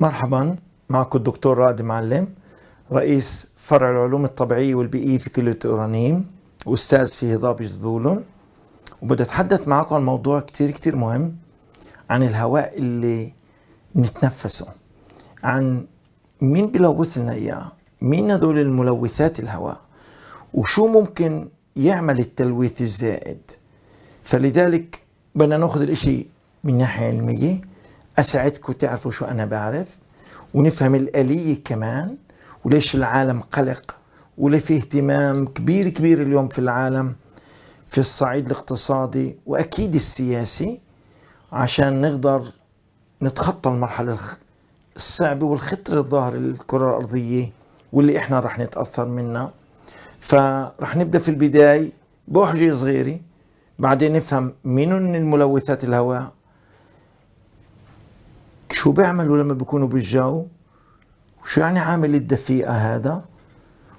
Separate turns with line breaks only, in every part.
مرحبا معكم الدكتور رائد معلم رئيس فرع العلوم الطبيعية والبيئية في كلية أورانيم وأستاذ في هضاب جذبولون وبدي أتحدث معكم عن موضوع كتير كتير مهم عن الهواء اللي نتنفسه عن مين بلوث لنا إياه مين هذول الملوثات الهواء وشو ممكن يعمل التلويث الزائد فلذلك بدنا ناخذ الاشي من ناحية علمية اساعدكم تعرفوا شو انا بعرف ونفهم الاليه كمان وليش العالم قلق وليه في اهتمام كبير كبير اليوم في العالم في الصعيد الاقتصادي واكيد السياسي عشان نقدر نتخطى المرحله الصعبه والخطر الظاهر للكره الارضيه واللي احنا رح نتاثر منها فرح نبدا في البدايه بوحجه صغيره بعدين نفهم مين الملوثات الهواء شو بيعملوا لما بيكونوا بالجو وشو يعني عامل الدفيئة هذا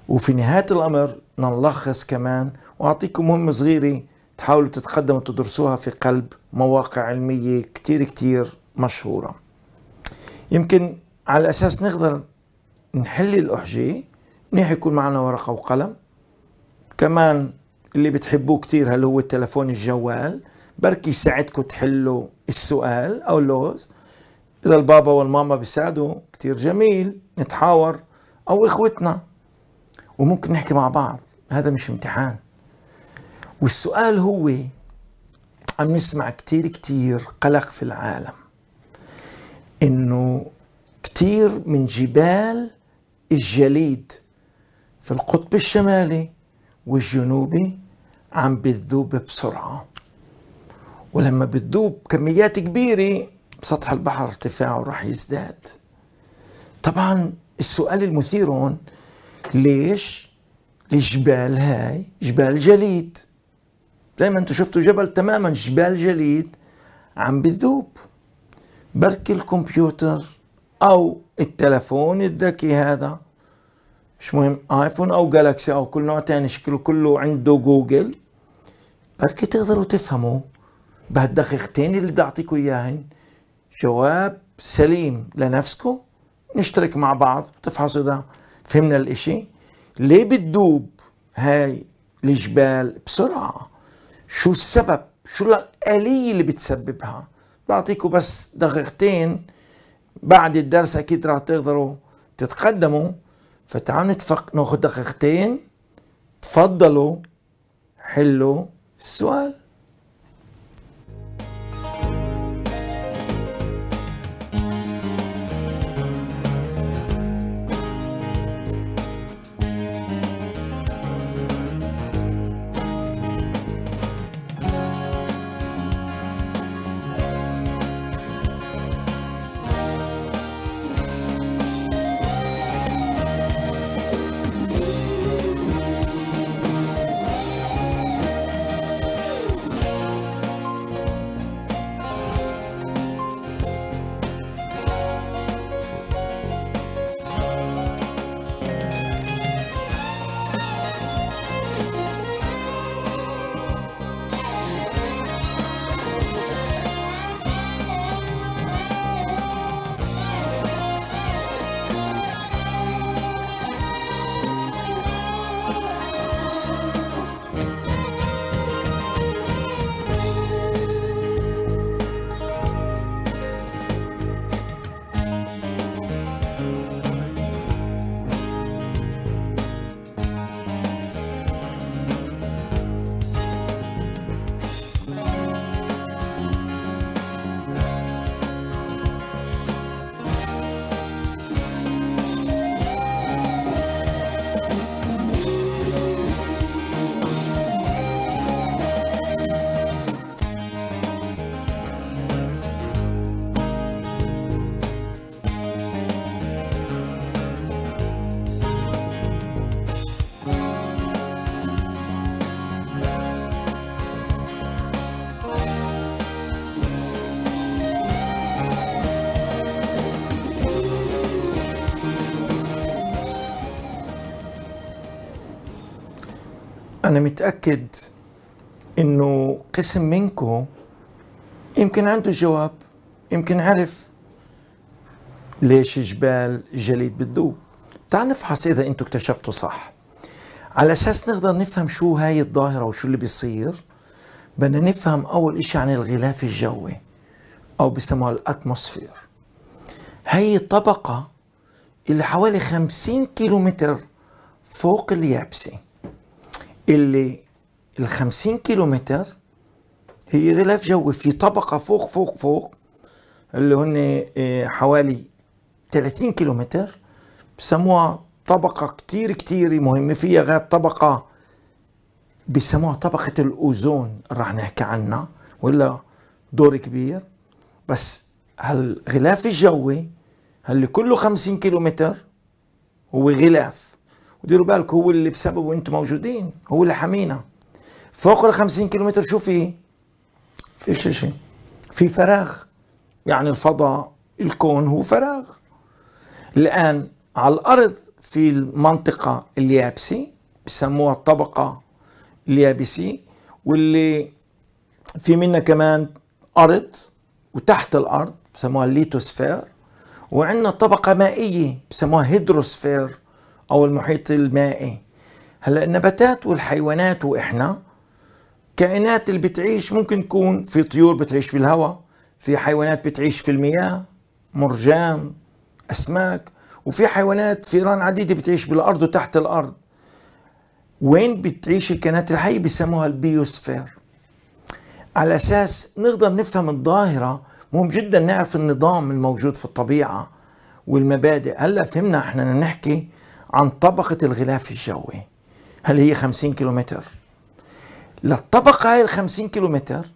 وفي نهاية الأمر نلخص كمان وأعطيكم مهمة صغيرة تحاولوا تتقدموا تدرسوها في قلب مواقع علمية كتير كتير مشهورة يمكن على أساس نقدر نحل الأحجي منيح يكون معنا ورقة وقلم كمان اللي بتحبوه كتير هل هو التلفون الجوال بركي يساعدكم تحلوا السؤال أو اللغز إذا البابا والماما بيساعدوا كتير جميل نتحاور أو إخوتنا وممكن نحكي مع بعض هذا مش امتحان والسؤال هو عم نسمع كتير كتير قلق في العالم إنه كتير من جبال الجليد في القطب الشمالي والجنوبي عم بتذوب بسرعة ولما بتذوب كميات كبيرة سطح البحر ارتفاعه راح يزداد طبعا السؤال المثير هون ليش الجبال هاي جبال جليد زي ما انتم شفتوا جبل تماما جبال جليد عم بتذوب بركي الكمبيوتر او التلفون الذكي هذا مش مهم ايفون او جالكسي او كل نوع تاني شكله كله عنده جوجل بركي تقدروا تفهموا بهالدقيقتين اللي بدي اعطيكم اياهن جواب سليم لنفسكم نشترك مع بعض تفحصوا إذا فهمنا الإشي ليه بتدوب هاي الجبال بسرعة شو السبب شو الآلية اللي بتسببها بعطيكم بس دقيقتين بعد الدرس أكيد راح تقدروا تتقدموا فتعالوا نتفق ناخذ دقيقتين تفضلوا حلوا السؤال أنا متأكد إنه قسم منكم يمكن عنده جواب يمكن عرف ليش جبال جليد بتذوب تعال نفحص إذا أنتم اكتشفتوا صح على أساس نقدر نفهم شو هاي الظاهرة وشو اللي بيصير بدنا نفهم أول إشي عن الغلاف الجوي أو بسموها الأتموسفير هي الطبقة اللي حوالي خمسين كيلومتر فوق اليابسة اللي ال 50 كيلومتر هي غلاف جوي في طبقة فوق فوق فوق اللي هن آه، حوالي 30 كيلومتر بسموها طبقة كتير كتير مهمة فيها غير طبقة بسموها طبقة الأوزون راح نحكي عنها ولا دور كبير بس هالغلاف الجوي اللي كله 50 كيلومتر هو غلاف وديروا بالك هو اللي بسببه انتوا موجودين هو اللي حمينا فوق ال 50 متر شو في؟ فيش شيء في فراغ يعني الفضاء الكون هو فراغ الآن على الأرض في المنطقة اليابسة بسموها الطبقة اليابسي واللي في منها كمان أرض وتحت الأرض بسموها الليتوسفير وعندنا طبقة مائية بسموها هيدروسفير او المحيط المائي هلا النباتات والحيوانات واحنا كائنات اللي بتعيش ممكن تكون في طيور بتعيش في الهواء في حيوانات بتعيش في المياه مرجان اسماك وفي حيوانات فئران عديده بتعيش بالارض وتحت الارض وين بتعيش الكائنات الحيه بيسموها البيوسفير على اساس نقدر نفهم الظاهره مهم جدا نعرف النظام الموجود في الطبيعه والمبادئ هلا فهمنا احنا نحكي عن طبقة الغلاف الجوي هل هي 50 كيلومتر للطبقة هاي ال 50 كيلومتر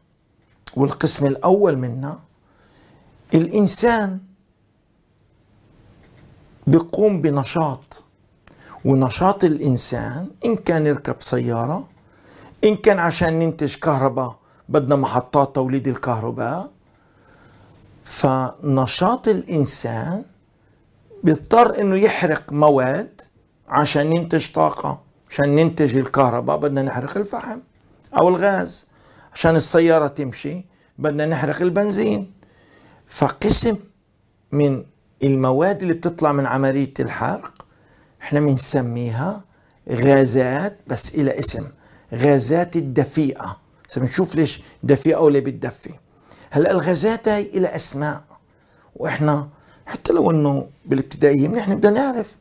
والقسم الأول منها الإنسان بيقوم بنشاط ونشاط الإنسان إن كان يركب سيارة إن كان عشان ننتج كهرباء بدنا محطات توليد الكهرباء فنشاط الإنسان بيضطر انه يحرق مواد عشان ينتج طاقة عشان ننتج الكهرباء بدنا نحرق الفحم او الغاز عشان السيارة تمشي بدنا نحرق البنزين فقسم من المواد اللي بتطلع من عملية الحرق احنا بنسميها غازات بس إلى اسم غازات الدفيئة بنشوف ليش دفيئة ولا بتدفي هلا الغازات هاي إلى أسماء وإحنا حتى لو انه بالابتدائيه نحن بدنا نعرف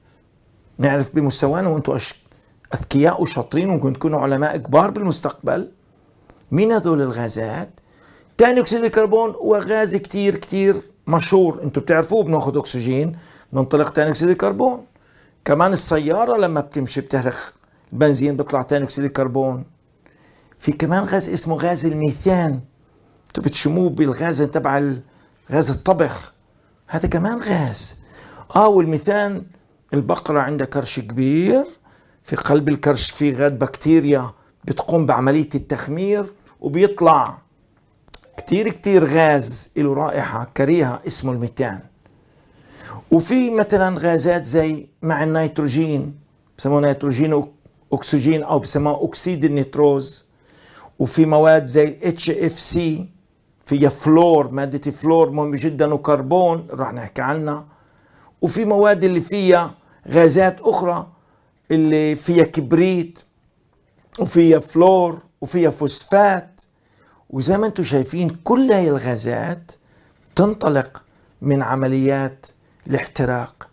نعرف بمستوانا وانتم اذكياء وشاطرين وممكن تكونوا علماء كبار بالمستقبل مين هذول الغازات؟ ثاني اكسيد الكربون هو غاز كثير كثير مشهور انتم بتعرفوه بناخذ اكسجين بنطلق ثاني اكسيد الكربون كمان السياره لما بتمشي بتهرخ البنزين بيطلع ثاني اكسيد الكربون في كمان غاز اسمه غاز الميثان انتم بتشموه بالغاز تبع غاز الطبخ هذا كمان غاز اه والميثان البقرة عندها كرش كبير في قلب الكرش في غاد بكتيريا بتقوم بعملية التخمير وبيطلع كتير كتير غاز له رائحة كريهة اسمه الميتان وفي مثلا غازات زي مع النيتروجين بسموه نيتروجين اكسجين او بسموه اكسيد النيتروز وفي مواد زي اف سي فيها فلور مادة فلور مهم جدا وكربون راح نحكي عنها وفي مواد اللي فيها غازات أخرى اللي فيها كبريت وفيها فلور وفيها فوسفات وزي ما انتم شايفين كل هاي الغازات تنطلق من عمليات الاحتراق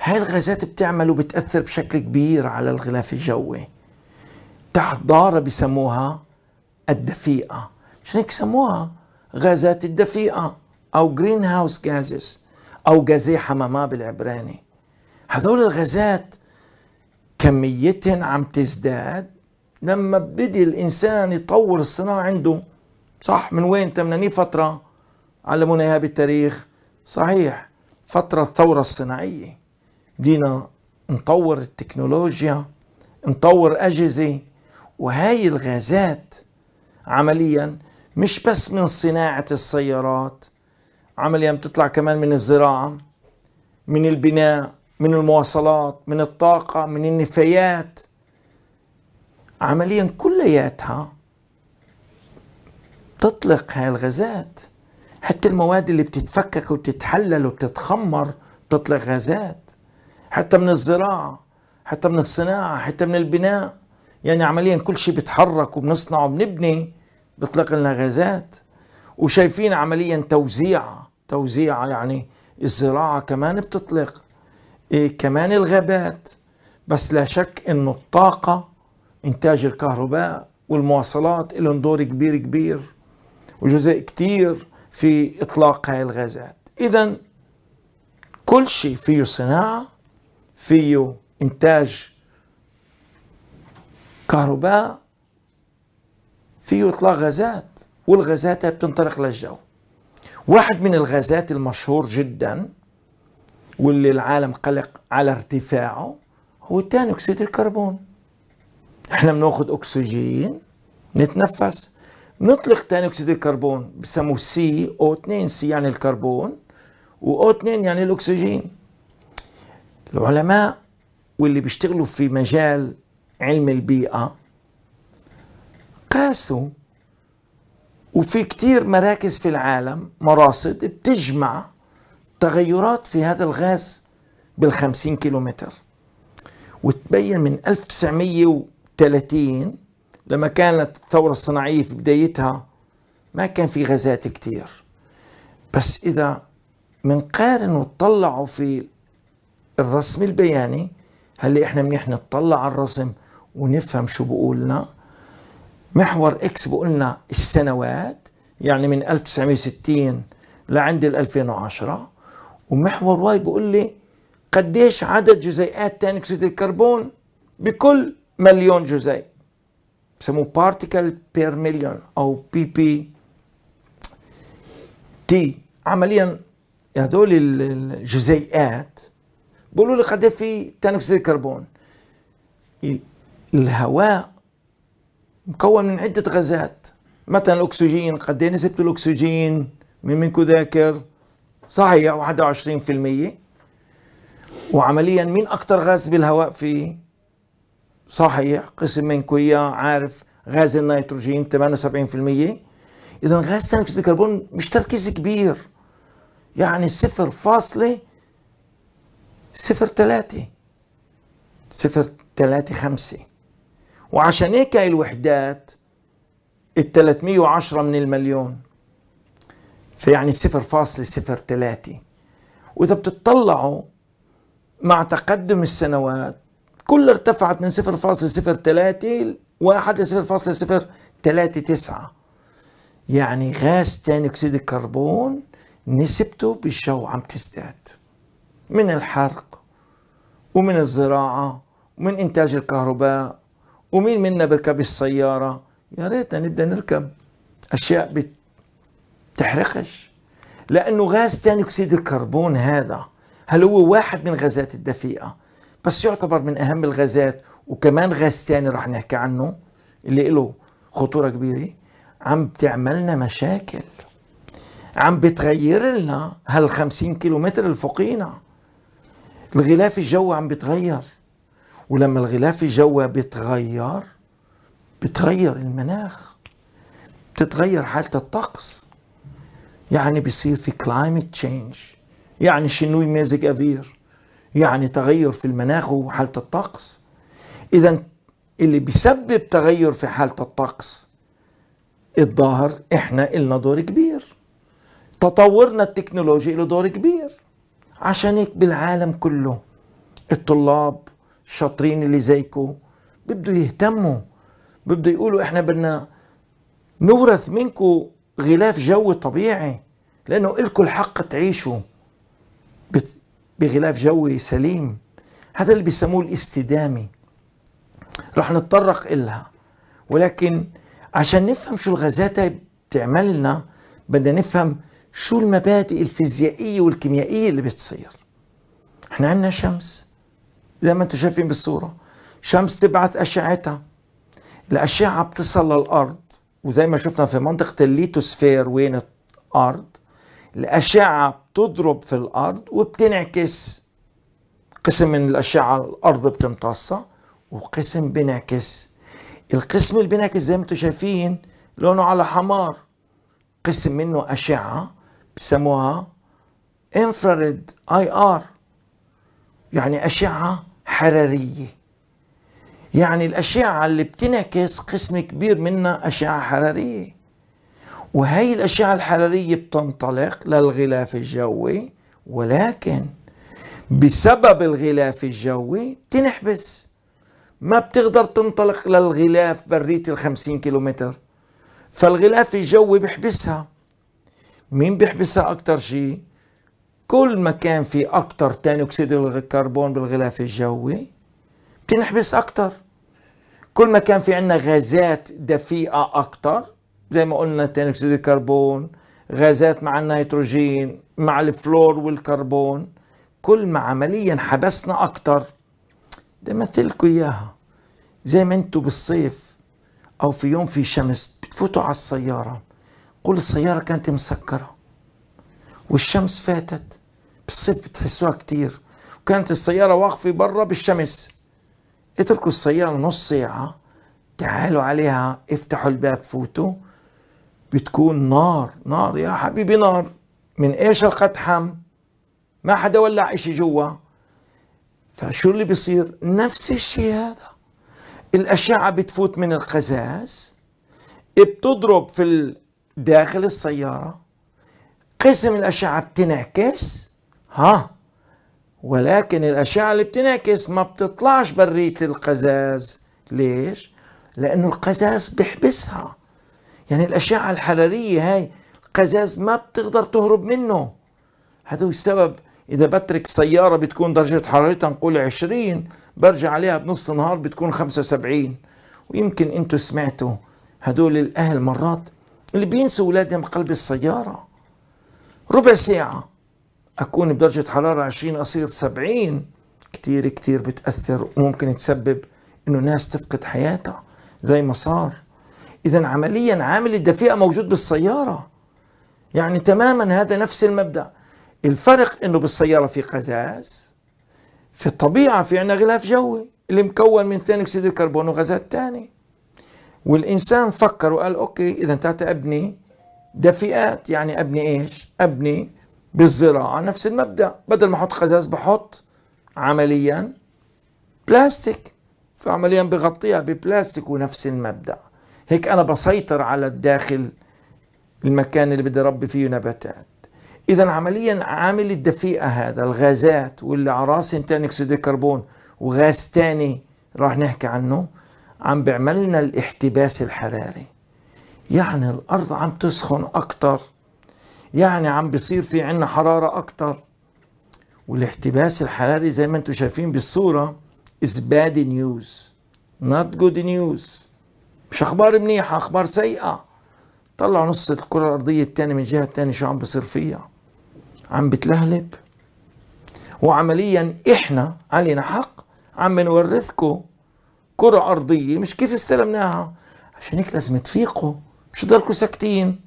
هاي الغازات بتعمل وبتأثر بشكل كبير على الغلاف الجوي تحت بسموها الدفيئة عشان هيك سموها غازات الدفيئة أو جرين هاوس جازز أو غازي حمامة بالعبراني هذول الغازات كميتهم عم تزداد لما بدي الإنسان يطور الصناعة عنده صح من وين تمنني فترة علمونا إياها بالتاريخ صحيح فترة الثورة الصناعية بدينا نطور التكنولوجيا نطور أجهزة وهاي الغازات عمليا مش بس من صناعة السيارات عمليا بتطلع كمان من الزراعة من البناء من المواصلات من الطاقة من النفايات عمليا كلياتها تطلق هاي الغازات حتى المواد اللي بتتفكك وبتتحلل وبتتخمر بتطلق غازات حتى من الزراعة حتى من الصناعة حتى من البناء يعني عمليا كل شيء بيتحرك وبنصنع وبنبني بيطلق لنا غازات وشايفين عمليا توزيع توزيع يعني الزراعة كمان بتطلق إيه كمان الغابات بس لا شك انه الطاقة انتاج الكهرباء والمواصلات لهم دور كبير كبير وجزء كتير في اطلاق هاي الغازات اذا كل شيء فيه صناعة فيه انتاج كهرباء فيه إطلاق غازات والغازات بتنطلق للجو واحد من الغازات المشهور جدا واللي العالم قلق على ارتفاعه هو ثاني أكسيد الكربون احنا بناخد أكسجين نتنفس نطلق ثاني أكسيد الكربون بسموه سي او 2 سي يعني الكربون و 2 يعني الأكسجين العلماء واللي بيشتغلوا في مجال علم البيئة قاسوا وفي كتير مراكز في العالم مراصد بتجمع تغيرات في هذا الغاز بالخمسين كيلومتر وتبين من 1930 لما كانت الثورة الصناعية في بدايتها ما كان في غازات كتير بس إذا منقارن وتطلعوا في الرسم البياني هل احنا منيح نطلع على الرسم ونفهم شو بقولنا محور اكس بقولنا السنوات يعني من 1960 لعند ال 2010 ومحور واي بقول لي قديش عدد جزيئات ثاني اكسيد الكربون بكل مليون جزيء بسموه بارتيكل بير مليون او بي بي تي عمليا هذول الجزيئات بقولوا لي قد في ثاني اكسيد الكربون الهواء مكون من عدة غازات مثلا الأكسجين قد إيه نسبة الأكسجين من منكو ذاكر صحيح 21% وعمليا مين أكثر غاز بالهواء في صحيح قسم منكو إياه عارف غاز النيتروجين 78% إذا غاز ثاني أكسيد الكربون مش تركيز كبير يعني صفر فاصلة صفر ثلاثة صفر ثلاثة خمسة وعشان هيك هاي الوحدات ال 310 من المليون فيعني 0.03 واذا بتطلعوا مع تقدم السنوات كل ارتفعت من 0.03 واحد ل 0.039 يعني غاز ثاني اكسيد الكربون نسبته بالجو عم تزداد من الحرق ومن الزراعه ومن انتاج الكهرباء ومين منا بيركب السيارة يا ريتنا نبدأ نركب أشياء بتحرقش لأنه غاز ثاني أكسيد الكربون هذا هل هو واحد من غازات الدفيئة بس يعتبر من أهم الغازات وكمان غاز ثاني رح نحكي عنه اللي له خطورة كبيرة عم بتعملنا مشاكل عم بتغير لنا هال 50 كيلومتر اللي الغلاف الجوي عم بتغير ولما الغلاف الجوي بيتغير بتغير المناخ بتتغير حالة الطقس يعني بيصير في كلايمت تشينج يعني شنو مازق أفير يعني تغير في المناخ وحالة الطقس إذا اللي بيسبب تغير في حالة الطقس الظاهر إحنا إلنا دور كبير تطورنا التكنولوجي له دور كبير عشان هيك بالعالم كله الطلاب الشاطرين اللي زيكو بده يهتموا بده يقولوا احنا بدنا نورث منكو غلاف جوي طبيعي لانه الكو الحق تعيشوا بغلاف جوي سليم هذا اللي بيسموه الاستدامه رح نتطرق إلها ولكن عشان نفهم شو الغازات بتعمل لنا بدنا نفهم شو المبادئ الفيزيائية والكيميائية اللي بتصير احنا عندنا شمس زي ما انتم شايفين بالصورة شمس تبعت أشعتها الأشعة بتصل للأرض وزي ما شفنا في منطقة الليتوسفير وين الأرض الأشعة بتضرب في الأرض وبتنعكس قسم من الأشعة الأرض بتمتصها وقسم بينعكس القسم اللي بينعكس زي ما انتم شايفين لونه على حمار قسم منه أشعة بسموها انفراريد اي ار يعني أشعة حرارية يعني الأشعة اللي بتنعكس قسم كبير منها أشعة حرارية وهي الأشعة الحرارية بتنطلق للغلاف الجوي ولكن بسبب الغلاف الجوي بتنحبس ما بتقدر تنطلق للغلاف برية الخمسين كيلومتر فالغلاف الجوي بيحبسها مين بيحبسها أكتر شيء كل ما كان في اكثر ثاني أكسيد الكربون بالغلاف الجوي بتنحبس اكثر كل ما كان في عندنا غازات دفيئة اكثر زي ما قلنا ثاني أكسيد الكربون غازات مع النيتروجين مع الفلور والكربون كل ما عمليا حبسنا اكثر ده مثلكم إياها زي ما انتم بالصيف أو في يوم في شمس بتفوتوا على السيارة قول السيارة كانت مسكرة والشمس فاتت بالصيف بتحسوها كتير وكانت السيارة واقفة برا بالشمس اتركوا السيارة نص ساعة تعالوا عليها افتحوا الباب فوتوا بتكون نار نار يا حبيبي نار من ايش الختحم ما حدا ولع اشي جوا فشو اللي بيصير نفس الشيء هذا الاشعة بتفوت من القزاز بتضرب في داخل السيارة قسم الأشعة بتنعكس ها ولكن الأشعة اللي بتنعكس ما بتطلعش برية القزاز ليش؟ لأنه القزاز بيحبسها يعني الأشعة الحرارية هاي القزاز ما بتقدر تهرب منه هذا السبب إذا بترك سيارة بتكون درجة حرارتها نقول 20 برجع عليها بنص نهار بتكون 75 ويمكن أنتوا سمعتوا هدول الأهل مرات اللي بينسوا أولادهم قلب السيارة ربع ساعة أكون بدرجة حرارة 20 أصير 70 كتير كتير بتأثر وممكن تسبب إنه ناس تفقد حياتها زي ما صار إذا عمليا عامل الدفيئة موجود بالسيارة يعني تماما هذا نفس المبدأ الفرق إنه بالسيارة في قزاز في الطبيعة في عنا غلاف جوي اللي مكون من ثاني أكسيد الكربون وغازات تانية والإنسان فكر وقال أوكي إذا تعت أبني دفئات يعني ابني ايش ابني بالزراعة نفس المبدأ بدل ما احط خزاز بحط عمليا بلاستيك فعمليا بغطيها ببلاستيك ونفس المبدأ هيك أنا بسيطر على الداخل المكان اللي بدي ربي فيه نباتات إذا عمليا عامل الدفيئة هذا الغازات واللي عراس ثاني أكسيد الكربون وغاز ثاني راح نحكي عنه عم بيعملنا الاحتباس الحراري يعني الارض عم تسخن اكثر يعني عم بيصير في عنا حرارة اكثر والاحتباس الحراري زي ما انتم شايفين بالصورة از باد نيوز نوت جود نيوز مش اخبار منيحة اخبار سيئة طلعوا نص الكرة الارضية الثانيه من الجهة الثانيه شو عم بصير فيها عم بتلهلب وعمليا احنا علينا حق عم نورثكم كرة ارضية مش كيف استلمناها عشان هيك لازم تفيقوا مش تضلكوا ساكتين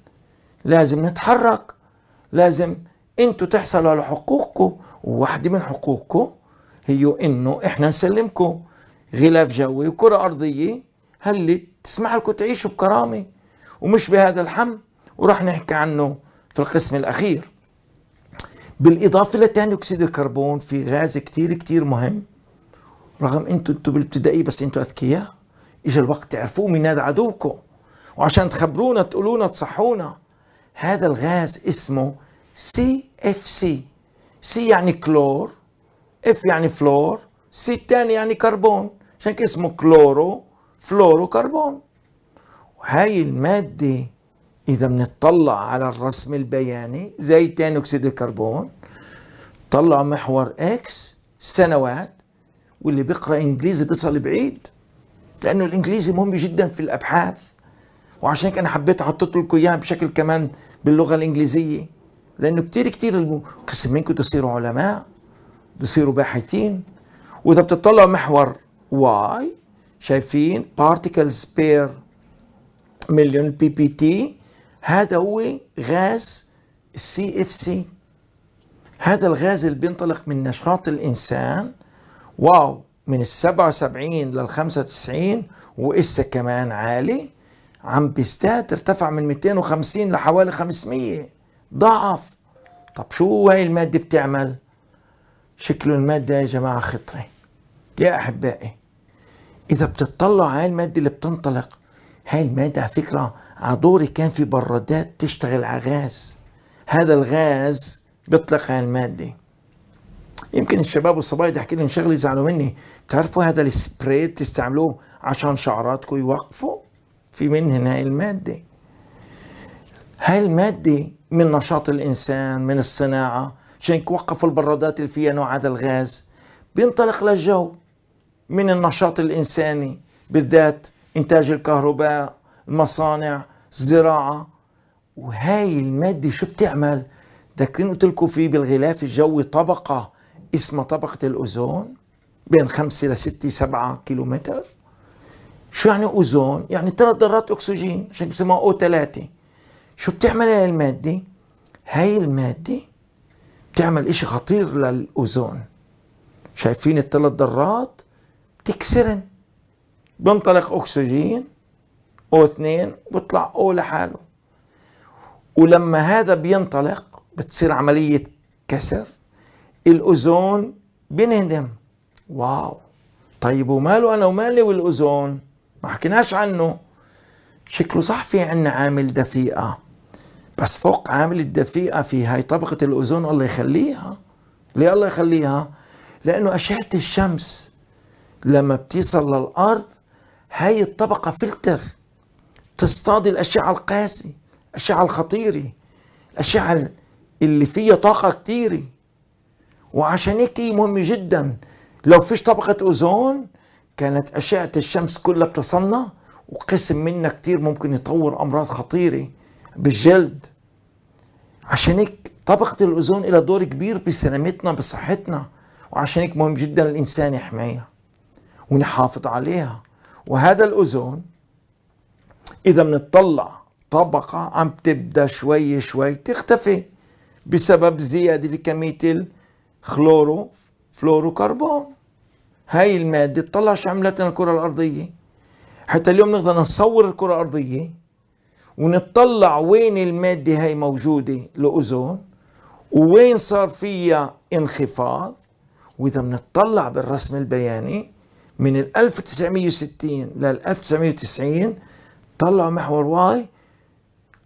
لازم نتحرك لازم انتوا تحصلوا على حقوقكم وواحدة من حقوقكم هي انه احنا نسلمكم غلاف جوي وكرة ارضية هاللي تسمح لكم تعيشوا بكرامة ومش بهذا الحم وراح نحكي عنه في القسم الاخير بالاضافة لثاني اكسيد الكربون في غاز كتير كتير مهم رغم انتوا انتوا بالابتدائي بس انتوا اذكياء اجى الوقت تعرفوه من هذا عدوكم وعشان تخبرونا تقولونا تصحونا هذا الغاز اسمه سي اف سي سي يعني كلور اف يعني فلور سي الثاني يعني كربون عشان اسمه كلورو فلورو كربون وهي المادة إذا بنطلع على الرسم البياني زي ثاني أكسيد الكربون طلع محور إكس سنوات واللي بيقرأ إنجليزي بيصل بعيد لأنه الإنجليزي مهم جدا في الأبحاث وعشان هيك انا حبيت احطت لكم اياها بشكل كمان باللغه الانجليزيه لانه كتير كثير قسم منكم تصيروا علماء تصيروا باحثين واذا بتطلعوا محور واي شايفين بارتيكلز بير مليون بي بي تي هذا هو غاز السي اف سي هذا الغاز اللي بينطلق من نشاط الانسان واو من ال 77 لل 95 وإسا كمان عالي عم بيستات ارتفع من 250 لحوالي 500 ضعف طب شو هاي المادة بتعمل شكل المادة يا جماعة خطرة يا أحبائي إذا بتطلع هاي المادة اللي بتنطلق هاي المادة على فكرة على دوري كان في برادات تشتغل على غاز هذا الغاز بيطلق هاي المادة يمكن الشباب والصبايا احكي لهم شغله يزعلوا مني بتعرفوا هذا السبراي بتستعملوه عشان شعراتكم يوقفوا في منه نهاية المادي هاي المادي من نشاط الإنسان من الصناعة عشان وقفوا البرادات اللي فيها نوع هذا الغاز بينطلق للجو من النشاط الإنساني بالذات إنتاج الكهرباء المصانع الزراعة وهاي المادة شو بتعمل ذاكرين قلت لكم في بالغلاف الجوي طبقة اسمها طبقة الأوزون بين خمسة لستة سبعة كيلومتر شو يعني اوزون؟ يعني ثلاث ذرات اكسجين عشان بسموها او ثلاثة شو بتعمل هاي الماده؟ هاي الماده بتعمل اشي خطير للاوزون شايفين الثلاث ذرات بتكسرن بنطلق اكسجين او اثنين بيطلع او لحاله ولما هذا بينطلق بتصير عمليه كسر الاوزون بينهدم واو طيب وماله انا ومالي والاوزون ما حكيناش عنه شكله صح في عنا عامل دفيئة بس فوق عامل الدفيئة في هاي طبقة الأوزون الله يخليها ليه الله يخليها لأنه أشعة الشمس لما بتصل للأرض هاي الطبقة فلتر تصطاد الأشعة القاسي الأشعة الخطيرة الأشعة اللي فيها طاقة كتيرة وعشان هيك مهم جدا لو فيش طبقة أوزون كانت أشعة الشمس كلها بتصلنا وقسم منا كتير ممكن يطور أمراض خطيرة بالجلد عشان هيك طبقة الأوزون إلى دور كبير بسلامتنا بصحتنا وعشان هيك مهم جدا الإنسان يحميها ونحافظ عليها وهذا الأوزون إذا بنطلع طبقة عم تبدأ شوي شوي تختفي بسبب زيادة لكمية الخلورو فلورو كربون هاي المادة تطلع شو عملت لنا الكرة الأرضية حتى اليوم نقدر نصور الكرة الأرضية ونطلع وين المادة هاي موجودة لأوزون ووين صار فيها انخفاض وإذا بنطلع بالرسم البياني من ال 1960 لل 1990 طلعوا محور واي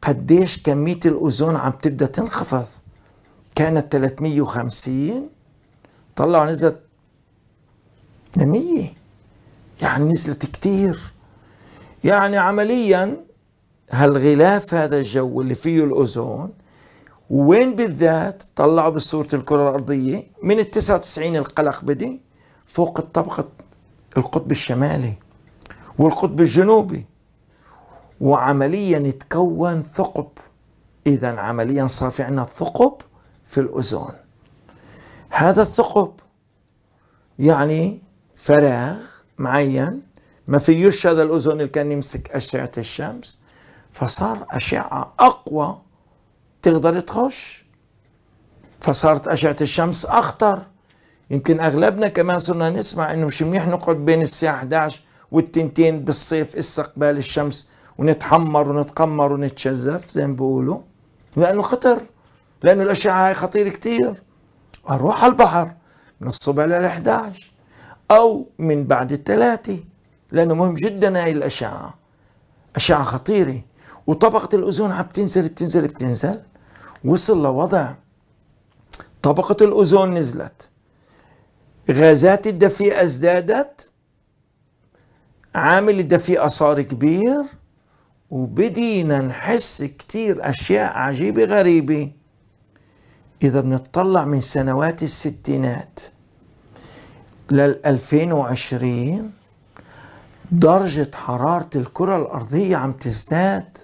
قديش كمية الأوزون عم تبدأ تنخفض كانت 350 طلعوا نزلت مية يعني نزلت كتير يعني عمليا هالغلاف هذا الجو اللي فيه الأوزون وين بالذات طلعوا بصورة الكرة الأرضية من ال 99 القلق بدي فوق الطبقة القطب الشمالي والقطب الجنوبي وعمليا تكون ثقب إذا عمليا صار في عندنا ثقب في الأوزون هذا الثقب يعني فراغ معين ما فيوش هذا الأذن اللي كان يمسك أشعة الشمس فصار أشعة أقوى تقدر تخش فصارت أشعة الشمس أخطر يمكن أغلبنا كمان صرنا نسمع إنه مش منيح نقعد بين الساعة 11 والتنتين بالصيف استقبال الشمس ونتحمر ونتقمر ونتشزف زي ما بيقولوا لأنه خطر لأنه الأشعة هاي خطيرة كتير أروح على البحر من الصبح لل 11 أو من بعد الثلاثة لأنه مهم جدا هاي الأشعة أشعة خطيرة وطبقة الأوزون عم تنزل بتنزل بتنزل وصل لوضع طبقة الأوزون نزلت غازات الدفيئة ازدادت عامل الدفيئة صار كبير وبدينا نحس كتير أشياء عجيبة غريبة إذا بنطلع من سنوات الستينات لل 2020 درجة حرارة الكرة الأرضية عم تزداد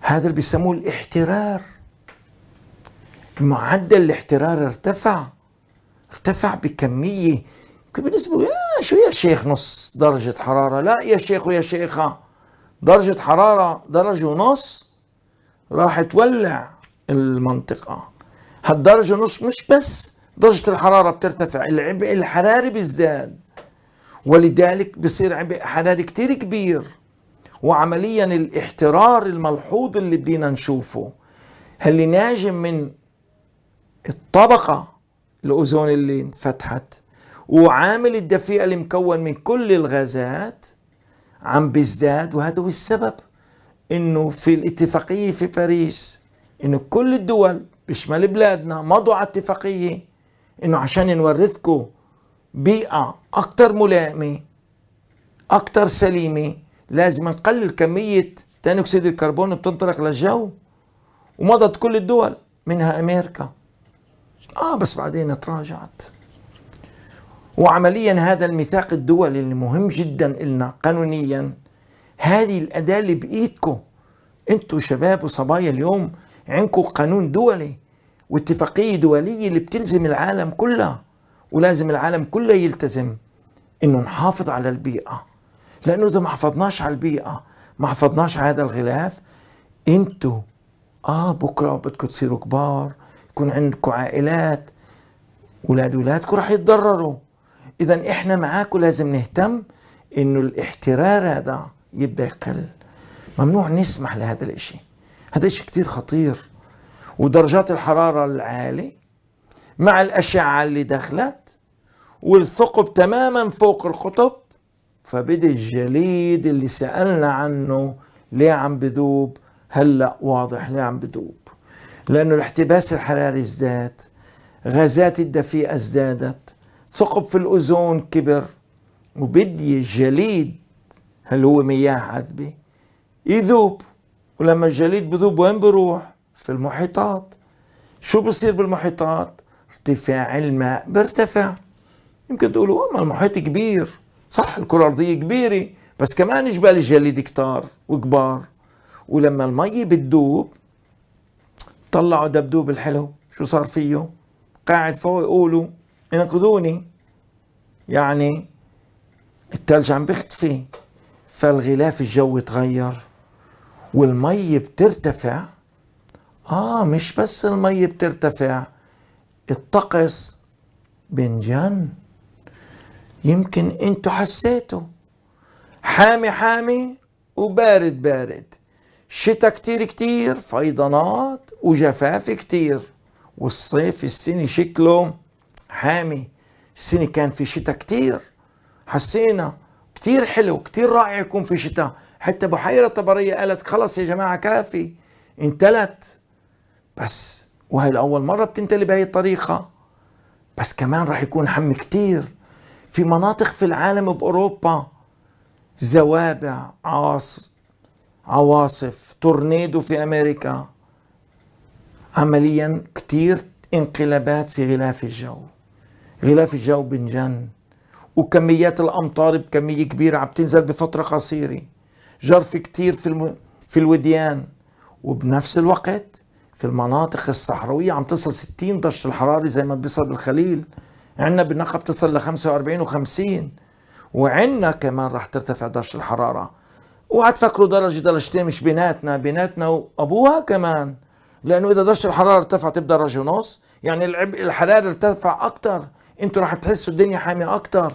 هذا اللي بيسموه الاحترار معدل الاحترار ارتفع ارتفع بكمية بالنسبة يا آه، شو يا شيخ نص درجة حرارة لا يا شيخ ويا شيخة درجة حرارة درجة ونص راح تولع المنطقة هالدرجة ونص مش بس درجة الحرارة بترتفع العبء الحراري بيزداد ولذلك بصير عبء حراري كتير كبير وعمليا الاحترار الملحوظ اللي بدينا نشوفه اللي ناجم من الطبقة الأوزون اللي انفتحت وعامل الدفيئة اللي مكون من كل الغازات عم بيزداد وهذا هو السبب انه في الاتفاقية في باريس انه كل الدول بشمل بلادنا مضوا على اتفاقية انه عشان نورثكم بيئة اكثر ملائمة اكثر سليمة لازم نقلل كمية ثاني اكسيد الكربون اللي بتنطلق للجو ومضت كل الدول منها امريكا اه بس بعدين تراجعت وعمليا هذا الميثاق الدولي اللي مهم جدا لنا قانونيا هذه الأداة اللي بإيدكم انتم شباب وصبايا اليوم عندكم قانون دولي واتفاقية دولية اللي بتلزم العالم كله ولازم العالم كله يلتزم انه نحافظ على البيئة لانه اذا ما حفظناش على البيئة ما حفظناش على هذا الغلاف انتو اه بكرة بدكم تصيروا كبار يكون عندكم عائلات ولاد ولادكم رح يتضرروا اذا احنا معاكم لازم نهتم انه الاحترار هذا يبدا يقل ممنوع نسمح لهذا الاشي هذا اشي كتير خطير ودرجات الحرارة العالية مع الأشعة اللي دخلت والثقب تماما فوق القطب فبدي الجليد اللي سألنا عنه ليه عم بذوب هلأ واضح ليه عم بذوب لأنه الاحتباس الحراري ازداد غازات الدفيئة ازدادت ثقب في الأوزون كبر وبدي الجليد هل هو مياه عذبة يذوب ولما الجليد بذوب وين بروح في المحيطات شو بصير بالمحيطات ارتفاع الماء بيرتفع يمكن تقولوا اما المحيط كبير صح الكرة الأرضية كبيرة بس كمان جبال الجليد كتار وكبار ولما المي بتدوب طلعوا دبدوب الحلو شو صار فيه قاعد فوق يقولوا انقذوني يعني التلج عم بيختفي فالغلاف الجوي تغير والمي بترتفع آه مش بس المي بترتفع الطقس بنجن يمكن انتو حسيتوا حامي حامي وبارد بارد شتاء كتير كتير فيضانات وجفاف كتير والصيف السنة شكله حامي السنة كان في شتاء كتير حسينا كتير حلو كتير رائع يكون في شتاء حتى بحيرة طبرية قالت خلص يا جماعة كافي انتلت بس وهي لأول مرة بتنتلي بهي الطريقة بس كمان رح يكون حم كتير في مناطق في العالم بأوروبا زوابع عاص عواصف تورنيدو في أمريكا عمليا كتير انقلابات في غلاف الجو غلاف الجو بنجن وكميات الأمطار بكمية كبيرة عم تنزل بفترة قصيرة جرف كتير في, الم... في الوديان وبنفس الوقت في المناطق الصحراوية عم تصل 60 درجة الحرارة زي ما بيصل بالخليل عندنا بالنخب بتصل ل 45 و50 وعندنا كمان رح ترتفع درجة الحرارة اوعى تفكروا درجة درجتين مش بيناتنا بيناتنا وابوها كمان لانه اذا درجة الحرارة ارتفعت بدرجة ونص يعني العبء الحرارة ارتفع اكثر انتوا رح تحسوا الدنيا حامية اكثر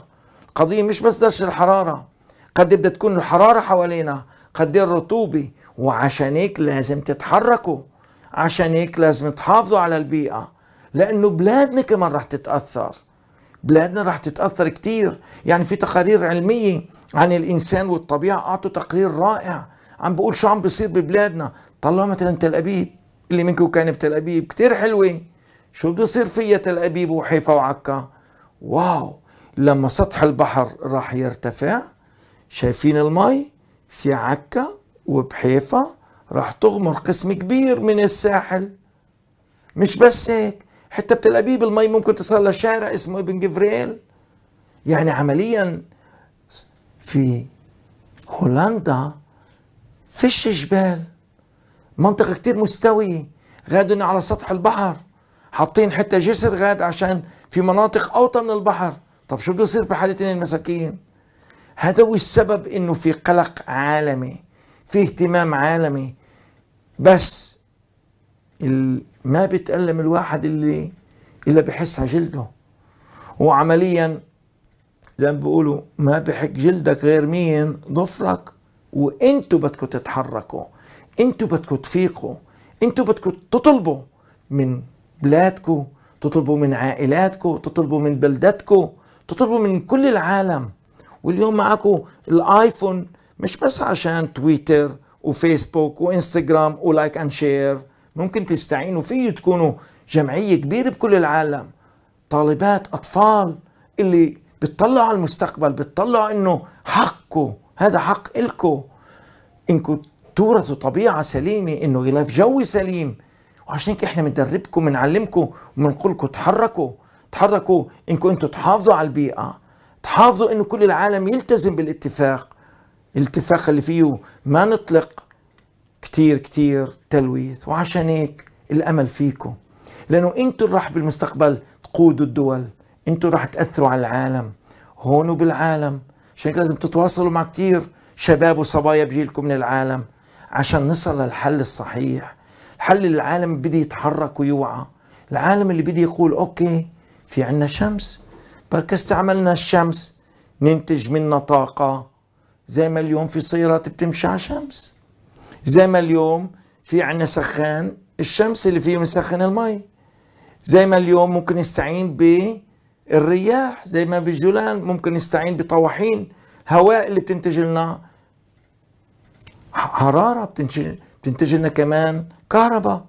القضية مش بس درجة الحرارة قد إيه بدها تكون الحرارة حوالينا قد إيه الرطوبة وعشان هيك لازم تتحركوا عشان هيك لازم تحافظوا على البيئة لأنه بلادنا كمان رح تتأثر بلادنا رح تتأثر كتير يعني في تقارير علمية عن الإنسان والطبيعة أعطوا تقرير رائع عم بقول شو عم بصير ببلادنا طلعوا مثلا تل أبيب اللي منكم كان بتل أبيب كتير حلوة شو بده يصير فيها تل أبيب وحيفا وعكا واو لما سطح البحر راح يرتفع شايفين المي في عكا وبحيفا راح تغمر قسم كبير من الساحل مش بس هيك حتى بتل ابيب المي ممكن تصل لشارع اسمه ابن جفريل يعني عمليا في هولندا فيش جبال منطقة كتير مستوية غادن على سطح البحر حاطين حتى جسر غاد عشان في مناطق أوطى من البحر طب شو بده يصير بحالتين المساكين هذا هو السبب انه في قلق عالمي في اهتمام عالمي بس ما بتألم الواحد اللي إلا بحسها جلده وعمليا زي ما بيقولوا ما بحك جلدك غير مين ظفرك وانتوا بدكم تتحركوا انتوا بدكم تفيقوا انتوا بدكم تطلبوا من بلادكم تطلبوا من عائلاتكم تطلبوا من بلدتكم تطلبوا من كل العالم واليوم معكم الايفون مش بس عشان تويتر وفيسبوك وانستغرام ولايك اند شير ممكن تستعينوا فيه تكونوا جمعيه كبيره بكل العالم طالبات اطفال اللي بتطلعوا على المستقبل بتطلعوا انه حقه هذا حق إلكو انكم تورثوا طبيعه سليمه انه غلاف جوي سليم وعشان هيك احنا بندربكم بنعلمكم وبنقول لكم تحركوا تحركوا انكم انتم تحافظوا على البيئه تحافظوا انه كل العالم يلتزم بالاتفاق الاتفاق اللي فيه ما نطلق كتير كتير تلويث وعشان هيك الامل فيكم لانه انتوا اللي راح بالمستقبل تقودوا الدول انتوا راح تاثروا على العالم هون وبالعالم عشان لازم تتواصلوا مع كتير شباب وصبايا بجيلكم من العالم عشان نصل للحل الصحيح الحل اللي العالم بده يتحرك ويوعى العالم اللي بده يقول اوكي في عنا شمس بركة استعملنا الشمس ننتج منها طاقة زي ما اليوم في سيارات بتمشي على شمس زي ما اليوم في عنا سخان الشمس اللي فيه مسخن المي زي ما اليوم ممكن نستعين بالرياح زي ما بالجولان ممكن نستعين بطواحين هواء اللي بتنتج لنا حرارة بتنتج, بتنتج لنا كمان كهرباء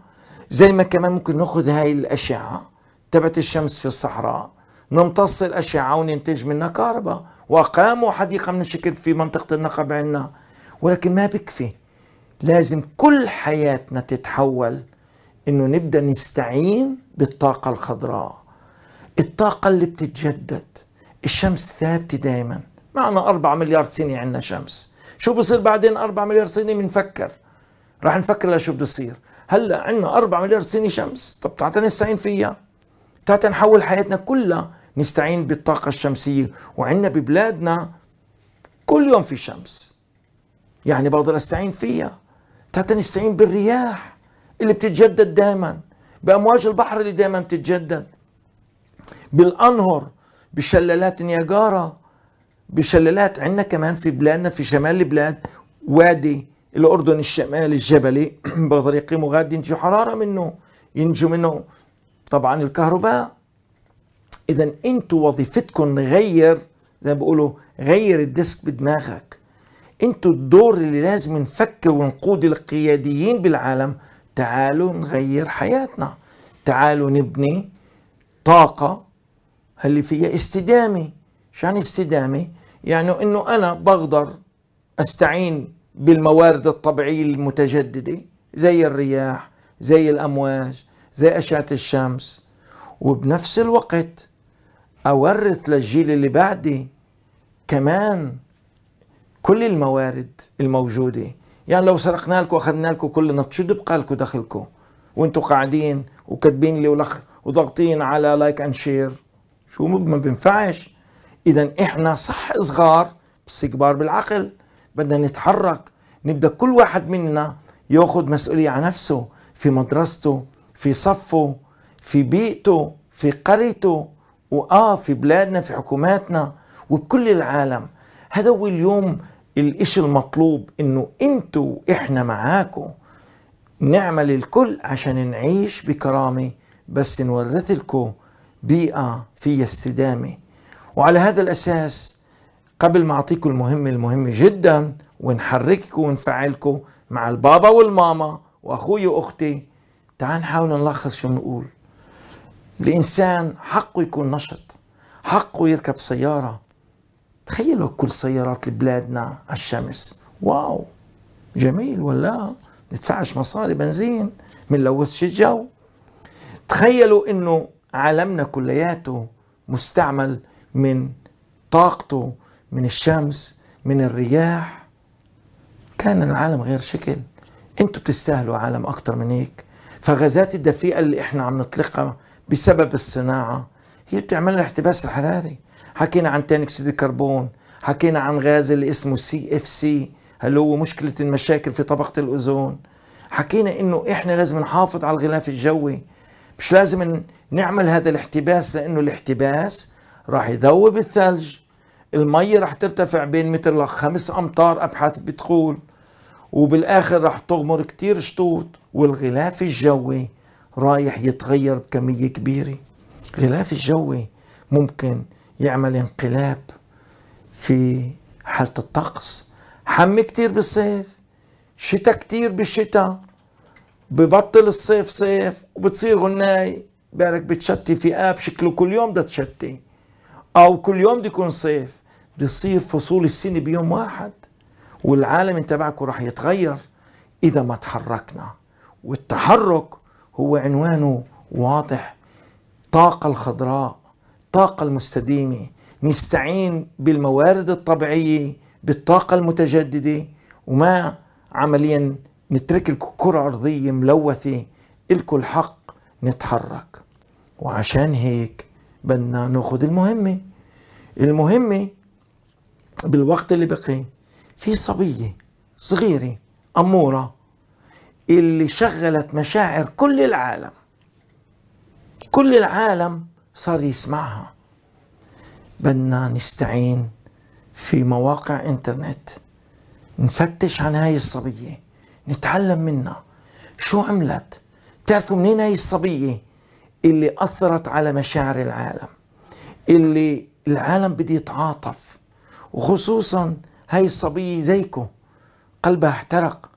زي ما كمان ممكن ناخذ هاي الأشعة تبعت الشمس في الصحراء نمتص الأشعة وننتج منها كهرباء وقاموا حديقة من الشكل في منطقة النقب عندنا ولكن ما بكفي لازم كل حياتنا تتحول انه نبدا نستعين بالطاقة الخضراء الطاقة اللي بتتجدد الشمس ثابتة دايما معنا 4 مليار سنة عندنا شمس شو بصير بعدين 4 مليار سنة بنفكر راح نفكر لشو بصير هلا عندنا 4 مليار سنة شمس طب تعال نستعين فيها تعال نحول حياتنا كلها نستعين بالطاقة الشمسية وعندنا ببلادنا كل يوم في شمس يعني بقدر استعين فيها تحت نستعين بالرياح اللي بتتجدد دائما بأمواج البحر اللي دائما بتتجدد بالأنهر بشلالات نياجارا بشلالات عندنا كمان في بلادنا في شمال البلاد وادي الأردن الشمالي الجبلي بقدر يقيموا غاد ينتجوا حرارة منه ينجو منه طبعا الكهرباء اذا انتوا وظيفتكم نغير زي ما بيقولوا غير الديسك بدماغك انتوا الدور اللي لازم نفكر ونقود القياديين بالعالم تعالوا نغير حياتنا تعالوا نبني طاقة اللي فيها استدامة شو يعني استدامة يعني انه انا بقدر استعين بالموارد الطبيعية المتجددة زي الرياح زي الامواج زي اشعة الشمس وبنفس الوقت أورث للجيل اللي بعدي كمان كل الموارد الموجودة يعني لو سرقنا لكم أخذنا لكم كل النفط شو بقى لكم دخلكم وانتم قاعدين وكاتبين لي ولخ وضاغطين على لايك اند شير شو ما بينفعش اذا احنا صح صغار بس كبار بالعقل بدنا نتحرك نبدا كل واحد منا ياخذ مسؤوليه على نفسه في مدرسته في صفه في بيئته في قريته وآه في بلادنا في حكوماتنا وبكل العالم هذا هو اليوم الإشي المطلوب إنه أنتوا إحنا معاكم نعمل الكل عشان نعيش بكرامة بس نورث لكم بيئة فيها استدامة وعلى هذا الأساس قبل ما أعطيكم المهمة المهمة جدا ونحرككم ونفعلكم مع البابا والماما وأخوي وأختي تعال نحاول نلخص شو بنقول الإنسان حقه يكون نشط حقه يركب سيارة تخيلوا كل سيارات بلادنا على الشمس واو جميل ولا ندفعش مصاري بنزين لوثش الجو تخيلوا انه عالمنا كلياته مستعمل من طاقته من الشمس من الرياح كان العالم غير شكل انتوا بتستاهلوا عالم اكتر من هيك فغازات الدفيئه اللي احنا عم نطلقها بسبب الصناعة هي بتعمل الاحتباس الحراري حكينا عن ثاني أكسيد الكربون حكينا عن غاز اللي اسمه سي اف سي هل هو مشكلة المشاكل في طبقة الأوزون حكينا انه احنا لازم نحافظ على الغلاف الجوي مش لازم نعمل هذا الاحتباس لانه الاحتباس راح يذوب الثلج المية راح ترتفع بين متر لخمس امتار ابحاث بتقول وبالاخر راح تغمر كتير شطوط والغلاف الجوي رايح يتغير بكمية كبيرة الغلاف الجوي ممكن يعمل انقلاب في حالة الطقس حم كتير بالصيف شتاء كتير بالشتاء ببطل الصيف صيف وبتصير غناي بالك بتشتي في اب شكله كل يوم بدها تشتي او كل يوم بده يكون صيف بصير فصول السنه بيوم واحد والعالم تبعكم رح يتغير اذا ما تحركنا والتحرك هو عنوانه واضح طاقة الخضراء طاقة المستديمة نستعين بالموارد الطبيعية بالطاقة المتجددة وما عمليا نترك الكرة الأرضية ملوثة لكم الحق نتحرك وعشان هيك بدنا ناخذ المهمة المهمة بالوقت اللي بقي في صبية صغيرة أمورة اللي شغلت مشاعر كل العالم كل العالم صار يسمعها بدنا نستعين في مواقع انترنت نفتش عن هاي الصبية نتعلم منها شو عملت تعرفوا منين هاي الصبية اللي أثرت على مشاعر العالم اللي العالم بده يتعاطف وخصوصا هاي الصبية زيكم قلبها احترق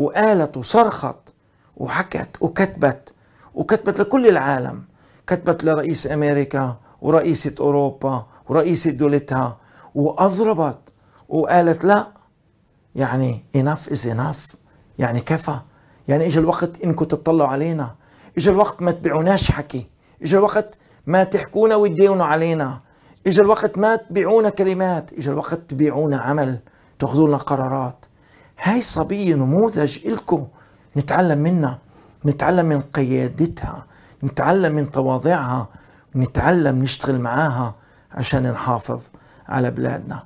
وقالت وصرخت وحكت وكتبت وكتبت لكل العالم كتبت لرئيس أمريكا ورئيسة أوروبا ورئيسة دولتها وأضربت وقالت لا يعني enough is enough يعني كفى يعني اجى الوقت انكم تطلعوا علينا اجى الوقت ما تبيعوناش حكي اجى الوقت ما تحكونا وتدينوا علينا اجى الوقت ما تبيعونا كلمات اجى الوقت تبيعونا عمل تاخذوا لنا قرارات هاي صبية نموذج إلكم نتعلم منها نتعلم من قيادتها نتعلم من تواضعها نتعلم نشتغل معاها عشان نحافظ على بلادنا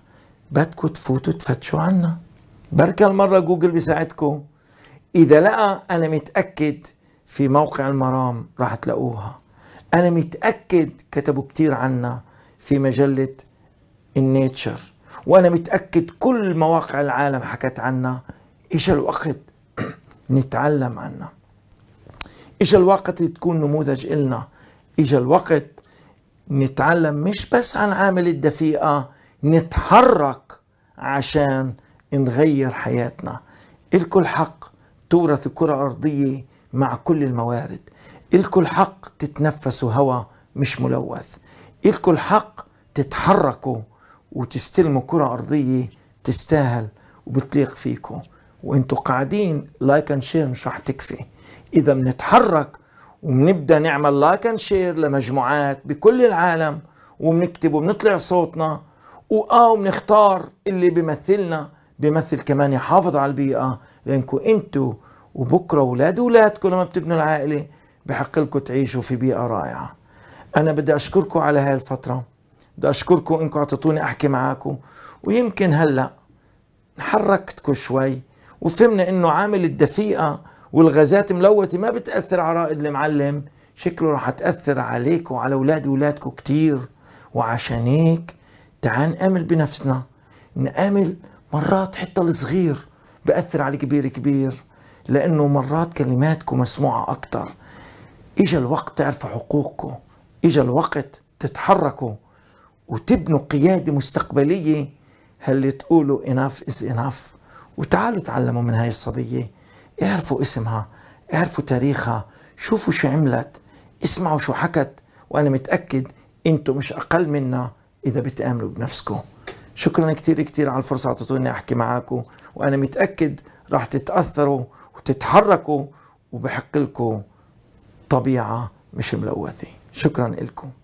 بدكم تفوتوا تفتشوا عنا بركة المرة جوجل بيساعدكم إذا لقى أنا متأكد في موقع المرام راح تلاقوها أنا متأكد كتبوا كتير عنا في مجلة النيتشر وانا متاكد كل مواقع العالم حكت عنا اجى الوقت نتعلم عنا اجى الوقت تكون نموذج إلنا اجى الوقت نتعلم مش بس عن عامل الدفيئة نتحرك عشان نغير حياتنا الكل الحق تورثوا كرة أرضية مع كل الموارد الكل الحق تتنفسوا هواء مش ملوث الكل الحق تتحركوا وتستلموا كرة أرضية تستاهل وبتليق فيكم وانتوا قاعدين لايك اند شير مش رح تكفي اذا بنتحرك وبنبدا نعمل لايك اند شير لمجموعات بكل العالم وبنكتب وبنطلع صوتنا واه وبنختار اللي بيمثلنا بيمثل كمان يحافظ على البيئه لانكم انتوا وبكره اولاد اولادكم لما بتبنوا العائله بحق لكم تعيشوا في بيئه رائعه انا بدي اشكركم على هاي الفتره بدي اشكركم انكم اعطيتوني احكي معاكم ويمكن هلا حركتكم شوي وفهمنا انه عامل الدفيئه والغازات ملوثه ما بتاثر على رائد المعلم شكله رح تاثر عليك وعلى اولاد اولادكم كثير وعشان هيك تعال نآمل بنفسنا نآمل مرات حتى الصغير بأثر على الكبير كبير لأنه مرات كلماتكم مسموعة اكثر اجى الوقت تعرفوا حقوقكم اجى الوقت تتحركوا وتبنوا قيادة مستقبلية هل تقولوا enough is enough وتعالوا تعلموا من هاي الصبية اعرفوا اسمها اعرفوا تاريخها شوفوا شو عملت اسمعوا شو حكت وأنا متأكد أنتم مش أقل منا إذا بتآمنوا بنفسكم شكرا كتير كتير على الفرصة أعطيتوني أحكي معاكم وأنا متأكد راح تتأثروا وتتحركوا وبحق لكم طبيعة مش ملوثة شكرا لكم